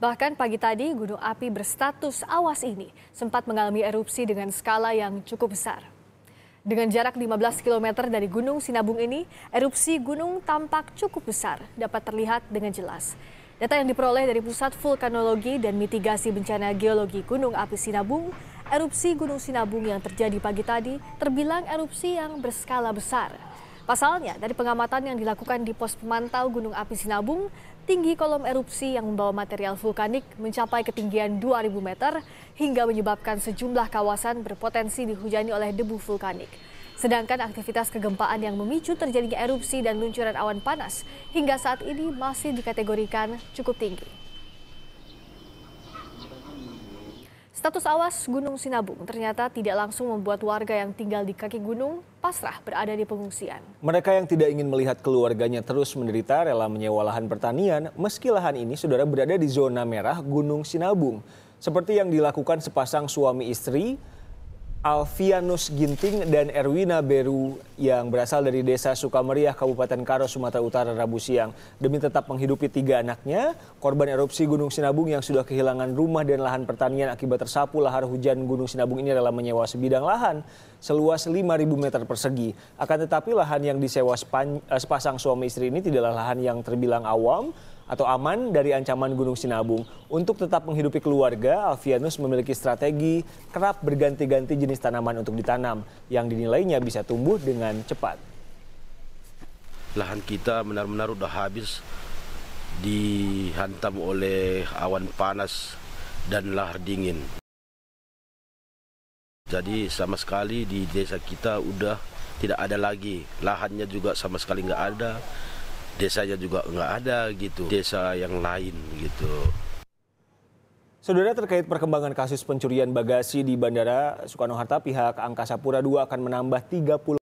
Bahkan pagi tadi, gunung api berstatus awas ini sempat mengalami erupsi dengan skala yang cukup besar. Dengan jarak 15 km dari Gunung Sinabung ini, erupsi gunung tampak cukup besar, dapat terlihat dengan jelas. Data yang diperoleh dari Pusat Vulkanologi dan Mitigasi Bencana Geologi Gunung Api Sinabung, erupsi Gunung Sinabung yang terjadi pagi tadi terbilang erupsi yang berskala besar. Pasalnya, dari pengamatan yang dilakukan di pos pemantau Gunung Api Sinabung, tinggi kolom erupsi yang membawa material vulkanik mencapai ketinggian 2.000 meter hingga menyebabkan sejumlah kawasan berpotensi dihujani oleh debu vulkanik. Sedangkan aktivitas kegempaan yang memicu terjadinya erupsi dan luncuran awan panas hingga saat ini masih dikategorikan cukup tinggi. Status awas Gunung Sinabung ternyata tidak langsung membuat warga yang tinggal di kaki gunung pasrah berada di pengungsian. Mereka yang tidak ingin melihat keluarganya terus menderita rela menyewa lahan pertanian meski lahan ini saudara berada di zona merah Gunung Sinabung. Seperti yang dilakukan sepasang suami istri Alfianus Ginting dan Erwina Beru yang berasal dari desa Sukameriah, Kabupaten Karo, Sumatera Utara, Rabu siang. Demi tetap menghidupi tiga anaknya, korban erupsi Gunung Sinabung yang sudah kehilangan rumah dan lahan pertanian akibat tersapu lahar hujan Gunung Sinabung ini adalah menyewa sebidang lahan seluas 5.000 meter persegi. Akan tetapi lahan yang disewa eh, sepasang suami istri ini tidaklah lahan yang terbilang awam, atau aman dari ancaman Gunung Sinabung. Untuk tetap menghidupi keluarga, Alfianus memiliki strategi kerap berganti-ganti jenis tanaman untuk ditanam yang dinilainya bisa tumbuh dengan cepat. Lahan kita benar-benar udah habis dihantam oleh awan panas dan lahar dingin. Jadi sama sekali di desa kita udah tidak ada lagi. Lahannya juga sama sekali nggak ada desanya juga nggak ada gitu, desa yang lain gitu. Saudara terkait perkembangan kasus pencurian bagasi di Bandara Soekarno-Hatta, pihak Angkasa Pura II akan menambah 30